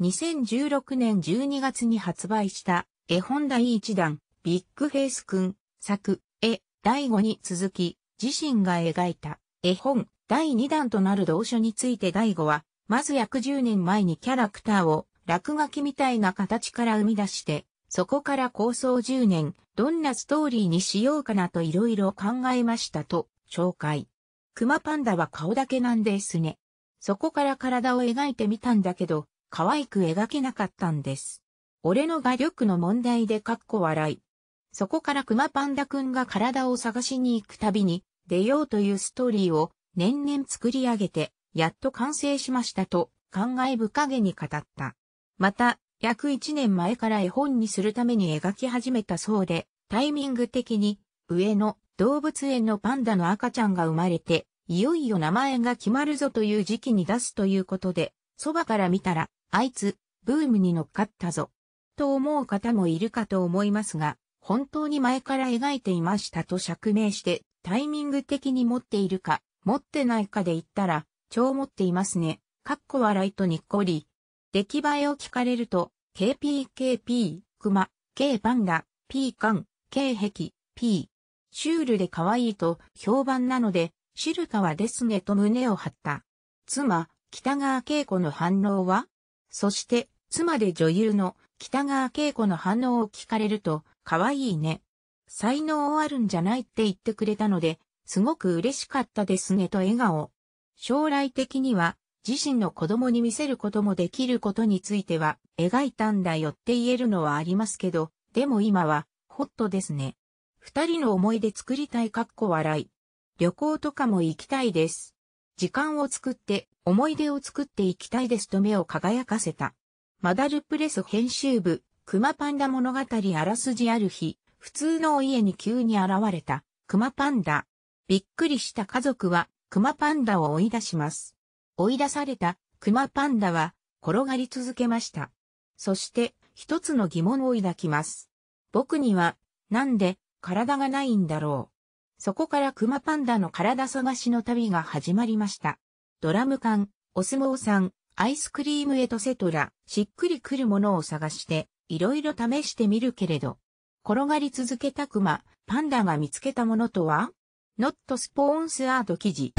2016年12月に発売した絵本第1弾、ビッグフェイス君、作、絵、第5に続き、自身が描いた絵本第2弾となる同書について第5は、まず約10年前にキャラクターを落書きみたいな形から生み出して、そこから構想10年、どんなストーリーにしようかなといろいろ考えましたと紹介。クマパンダは顔だけなんですね。そこから体を描いてみたんだけど、可愛く描けなかったんです。俺の画力の問題でかっこ笑い。そこから熊パンダくんが体を探しに行くたびに出ようというストーリーを年々作り上げて、やっと完成しましたと感慨深げに語った。また、約1年前から絵本にするために描き始めたそうで、タイミング的に上野動物園のパンダの赤ちゃんが生まれて、いよいよ名前が決まるぞという時期に出すということで、そばから見たらあいつ、ブームに乗っかったぞ。と思う方もいるかと思いますが、本当に前から描いていましたと釈明して、タイミング的に持っているか、持ってないかで言ったら、超持っていますね。かっこ笑いとにっこり。出来栄えを聞かれると、KPKP、熊、K パンダ、P カン、K 壁、P。シュールで可愛いと評判なので、知るかはですねと胸を張った。妻、北川景子の反応はそして、妻で女優の北川景子の反応を聞かれると、可愛いね。才能あるんじゃないって言ってくれたので、すごく嬉しかったですねと笑顔。将来的には自身の子供に見せることもできることについては描いたんだよって言えるのはありますけど、でも今はホットですね。二人の思い出作りたいかっこ笑い。旅行とかも行きたいです。時間を作って、思い出を作っていきたいですと目を輝かせた。マダルプレス編集部、熊パンダ物語あらすじある日、普通のお家に急に現れた、熊パンダ。びっくりした家族は、熊パンダを追い出します。追い出された、熊パンダは、転がり続けました。そして、一つの疑問を抱きます。僕には、なんで、体がないんだろう。そこから熊パンダの体探しの旅が始まりました。ドラム缶、お相撲さん、アイスクリームエトセトラ、しっくりくるものを探して、いろいろ試してみるけれど、転がり続けた熊、パンダが見つけたものとはノットスポーンスアート記事。